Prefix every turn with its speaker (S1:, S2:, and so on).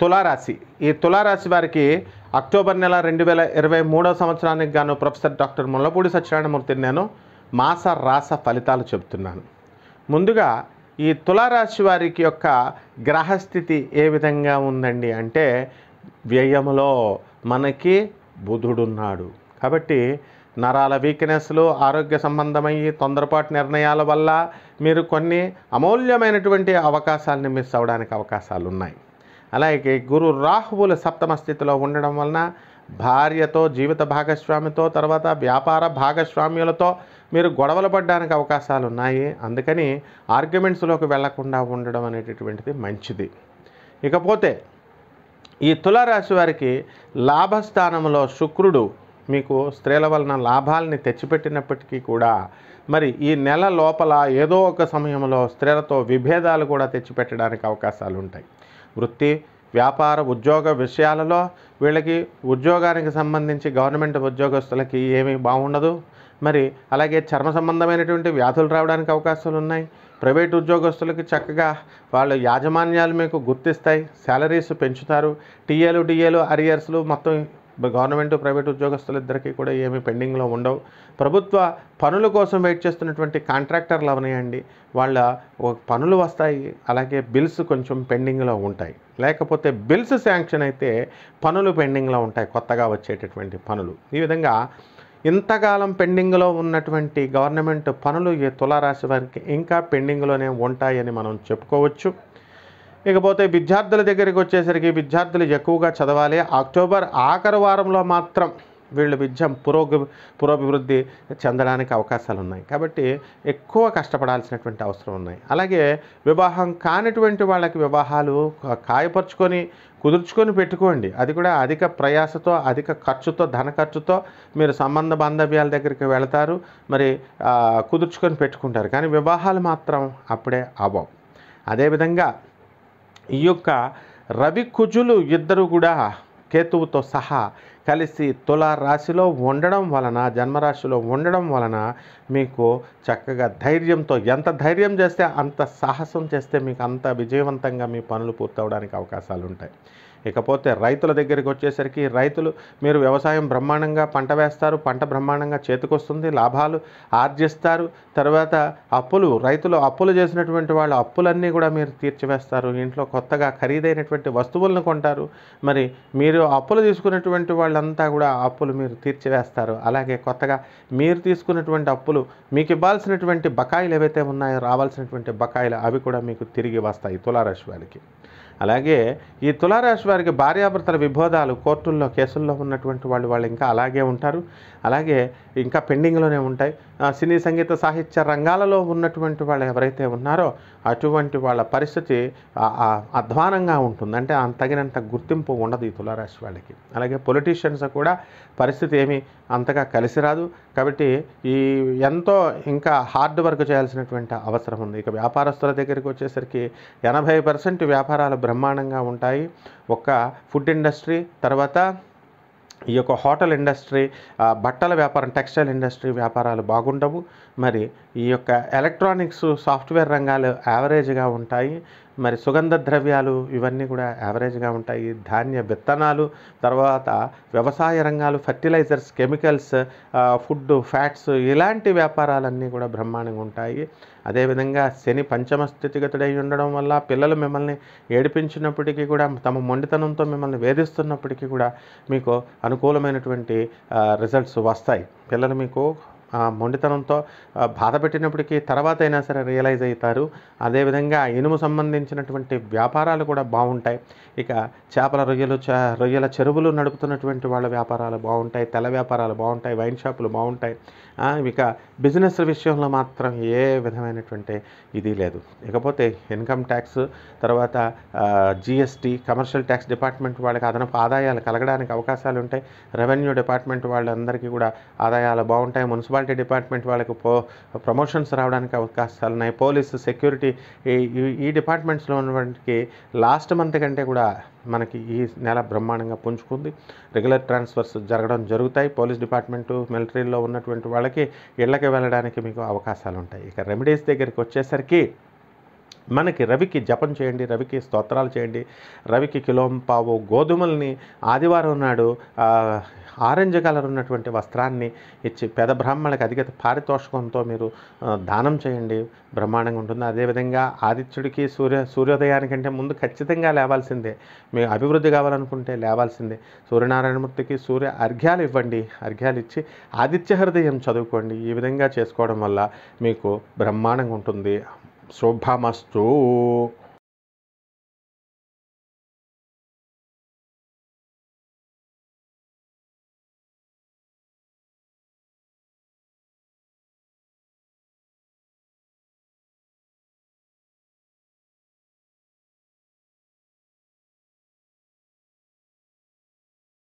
S1: తులారాశి ఈ తులారాశి వారికి అక్టోబర్ నెల రెండు వేల ఇరవై మూడో సంవత్సరానికి గాను ప్రొఫెసర్ డాక్టర్ ముల్లపూడి సత్యనారాయణమూర్తిని నేను మాస రాస ఫలితాలు చెబుతున్నాను ముందుగా ఈ తులారాశి వారికి యొక్క గ్రహస్థితి ఏ విధంగా ఉందండి అంటే వ్యయములో మనకి బుధుడున్నాడు కాబట్టి నరాల వీక్నెస్లు ఆరోగ్య సంబంధమయ్యి తొందరపాటు నిర్ణయాల వల్ల మీరు కొన్ని అమూల్యమైనటువంటి అవకాశాలను మిస్ అవ్వడానికి అవకాశాలు ఉన్నాయి అలాగే గురు రాహువుల సప్తమ స్థితిలో ఉండడం వలన భార్యతో జీవిత భాగస్వామితో తర్వాత వ్యాపార భాగస్వామ్యులతో మీరు గొడవలు పడడానికి అవకాశాలు ఉన్నాయి అందుకని ఆర్గ్యుమెంట్స్లోకి వెళ్లకుండా ఉండడం అనేటటువంటిది మంచిది ఇకపోతే ఈ తులారాశి వారికి లాభస్థానంలో శుక్రుడు మీకు స్త్రీల వలన లాభాలని తెచ్చిపెట్టినప్పటికీ కూడా మరి ఈ నెల లోపల ఏదో ఒక సమయంలో స్త్రీలతో విభేదాలు కూడా తెచ్చిపెట్టడానికి అవకాశాలు ఉంటాయి వృత్తి వ్యాపార ఉద్యోగ విషయాలలో వీళ్ళకి ఉద్యోగానికి సంబంధించి గవర్నమెంట్ ఉద్యోగస్తులకి ఏమీ బాగుండదు మరి అలాగే చర్మ సంబంధమైనటువంటి వ్యాధులు రావడానికి అవకాశాలు ఉన్నాయి ప్రైవేట్ ఉద్యోగస్తులకి చక్కగా వాళ్ళ యాజమాన్యాలు మీకు గుర్తిస్తాయి శాలరీస్ పెంచుతారు టీఏలు డిఏలు అరియర్స్లు మొత్తం గవర్నమెంట్ ప్రైవేట్ ఉద్యోగస్తులు ఇద్దరికీ కూడా ఏమీ పెండింగ్లో ఉండవు ప్రభుత్వ పనుల కోసం వెయిట్ చేస్తున్నటువంటి కాంట్రాక్టర్లు అవనాయండి వాళ్ళ పనులు వస్తాయి అలాగే బిల్స్ కొంచెం పెండింగ్లో ఉంటాయి లేకపోతే బిల్స్ శాంక్షన్ అయితే పనులు పెండింగ్లో ఉంటాయి కొత్తగా వచ్చేటటువంటి పనులు ఈ విధంగా ఇంతకాలం పెండింగ్లో ఉన్నటువంటి గవర్నమెంట్ పనులు ఈ తులారాశి వారికి ఇంకా పెండింగ్లోనే ఉంటాయని మనం చెప్పుకోవచ్చు ఇకపోతే విద్యార్థుల దగ్గరికి వచ్చేసరికి విద్యార్థులు ఎక్కువగా చదవాలి అక్టోబర్ ఆఖరు వారంలో మాత్రం వీళ్ళు విద్య పురోగ పురోభివృద్ధి చెందడానికి అవకాశాలు ఉన్నాయి కాబట్టి ఎక్కువ కష్టపడాల్సినటువంటి అవసరం ఉన్నాయి అలాగే వివాహం కానిటువంటి వాళ్ళకి వివాహాలు కాయపరుచుకొని కుదుర్చుకొని పెట్టుకోండి అది కూడా అధిక ప్రయాసతో అధిక ఖర్చుతో ధన ఖర్చుతో మీరు సంబంధ బాంధవ్యాల దగ్గరికి వెళతారు మరి కుదుర్చుకొని పెట్టుకుంటారు కానీ వివాహాలు మాత్రం అప్పుడే అవ్వవు అదేవిధంగా ఈ యొక్క రవి కుజులు ఇద్దరు కూడా కేతువుతో సహా కలిసి తుల రాశిలో ఉండడం వలన జన్మరాశిలో ఉండడం వలన మీకు చక్కగా ధైర్యంతో ఎంత ధైర్యం చేస్తే అంత సాహసం చేస్తే మీకు అంత విజయవంతంగా మీ పనులు పూర్తవడానికి అవకాశాలు ఉంటాయి ఇకపోతే రైతుల దగ్గరికి వచ్చేసరికి రైతులు మీరు వ్యవసాయం బ్రహ్మాండంగా పంట వేస్తారు పంట బ్రహ్మాండంగా చేతికొస్తుంది లాభాలు ఆర్జిస్తారు తర్వాత అప్పులు రైతులు అప్పులు చేసినటువంటి వాళ్ళు అప్పులన్నీ కూడా మీరు తీర్చివేస్తారు ఇంట్లో కొత్తగా ఖరీదైనటువంటి వస్తువులను కొంటారు మరి మీరు అప్పులు తీసుకున్నటువంటి వాళ్ళంతా కూడా అప్పులు మీరు తీర్చివేస్తారు అలాగే కొత్తగా మీరు తీసుకున్నటువంటి అప్పులు మీకు ఇవ్వాల్సినటువంటి బకాయిలు ఏవైతే ఉన్నాయో రావాల్సినటువంటి బకాయిలు అవి కూడా మీకు తిరిగి వస్తాయి తులారాశి వారికి అలాగే ఈ తులారాశి వారికి భార్యాభర్తల విభోదాలు కోర్టుల్లో కేసుల్లో ఉన్నటువంటి వాళ్ళు వాళ్ళు ఇంకా అలాగే ఉంటారు అలాగే ఇంకా పెండింగ్లోనే ఉంటాయి సినీ సంగీత సాహిత్య రంగాలలో ఉన్నటువంటి వాళ్ళు ఎవరైతే ఉన్నారో అటువంటి వాళ్ళ పరిస్థితి అధ్వానంగా ఉంటుంది అంటే తగినంత గుర్తింపు ఉండదు ఈ తులారాశి వాళ్ళకి అలాగే పొలిటీషియన్స్ కూడా పరిస్థితి ఏమి అంతగా కలిసి రాదు కాబట్టి ఈ ఎంతో ఇంకా హార్డ్ వర్క్ చేయాల్సినటువంటి అవసరం ఉంది ఇక వ్యాపారస్తుల దగ్గరికి వచ్చేసరికి ఎనభై పర్సెంట్ వ్యాపారాలు బ్రహ్మాండంగా ఉంటాయి ఒక్క ఫుడ్ ఇండస్ట్రీ తర్వాత ఈ యొక్క హోటల్ ఇండస్ట్రీ బట్టల వ్యాపారం టెక్స్టైల్ ఇండస్ట్రీ వ్యాపారాలు బాగుండవు మరి ఈ యొక్క ఎలక్ట్రానిక్స్ సాఫ్ట్వేర్ రంగాలు యావరేజ్గా ఉంటాయి మరి సుగంధ ద్రవ్యాలు ఇవన్నీ కూడా యావరేజ్గా ఉంటాయి ధాన్య విత్తనాలు తర్వాత వ్యవసాయ రంగాలు ఫర్టిలైజర్స్ కెమికల్స్ ఫుడ్ ఫ్యాట్స్ ఇలాంటి వ్యాపారాలన్నీ కూడా బ్రహ్మాండంగా ఉంటాయి అదేవిధంగా శని పంచమ స్థితిగతుడై ఉండడం వల్ల పిల్లలు మిమ్మల్ని ఏడిపించినప్పటికీ కూడా తమ మొండితనంతో మిమ్మల్ని వేధిస్తున్నప్పటికీ కూడా మీకు అనుకూలమైనటువంటి రిజల్ట్స్ వస్తాయి పిల్లలు మీకు మొండితనంతో బాధ పెట్టినప్పటికీ తర్వాత అయినా సరే రియలైజ్ అవుతారు అదేవిధంగా ఇనుము సంబంధించినటువంటి వ్యాపారాలు కూడా బాగుంటాయి ఇక చేపల రొయ్యలు రొయ్యల చెరువులు నడుపుతున్నటువంటి వాళ్ళ వ్యాపారాలు బాగుంటాయి తెల్ల వ్యాపారాలు బాగుంటాయి వైన్ షాపులు బాగుంటాయి ఇక బిజినెస్ విషయంలో మాత్రం ఏ విధమైనటువంటి ఇది లేదు ఇకపోతే ఇన్కమ్ ట్యాక్స్ తర్వాత జిఎస్టీ కమర్షియల్ ట్యాక్స్ డిపార్ట్మెంట్ వాళ్ళకి అదనపు ఆదాయాలు కలగడానికి అవకాశాలు ఉంటాయి రెవెన్యూ డిపార్ట్మెంట్ వాళ్ళందరికీ కూడా ఆదాయాలు బాగుంటాయి మున్సిపాలిటీ మున్సిపాలిటీ డిపార్ట్మెంట్ వాళ్ళకు పో ప్రమోషన్స్ రావడానికి అవకాశాలు ఉన్నాయి పోలీసు సెక్యూరిటీ ఈ డిపార్ట్మెంట్స్లో ఉన్నవాటికి లాస్ట్ మంత్ కంటే కూడా మనకి ఈ నెల బ్రహ్మాండంగా పుంజుకుంది రెగ్యులర్ ట్రాన్స్ఫర్స్ జరగడం జరుగుతాయి పోలీస్ డిపార్ట్మెంటు మిలిటరీలో ఉన్నటువంటి వాళ్ళకి ఇళ్ళకి వెళ్ళడానికి మీకు అవకాశాలు ఉంటాయి ఇక రెమెడీస్ దగ్గరికి వచ్చేసరికి మనకి రవికి జపం చేయండి రవికి స్తోత్రాలు చేయండి రవికి కిలోం పావు గోధుమల్ని ఆదివారం నాడు ఆరెంజ్ కలర్ ఉన్నటువంటి వస్త్రాన్ని ఇచ్చి పెద బ్రాహ్మణులకు అధిక పారితోషకంతో మీరు దానం చేయండి బ్రహ్మాండంగా ఉంటుంది అదేవిధంగా ఆదిత్యుడికి సూర్య సూర్యోదయానికంటే ముందు ఖచ్చితంగా లేవాల్సిందే మీ అభివృద్ధి కావాలనుకుంటే లేవాల్సిందే సూర్యనారాయణమూర్తికి సూర్య అర్ఘ్యాలు ఇవ్వండి అర్ఘ్యాలు ఇచ్చి ఆదిత్య హృదయం చదువుకోండి ఈ విధంగా చేసుకోవడం వల్ల మీకు బ్రహ్మాండంగా ఉంటుంది शोभमस्तु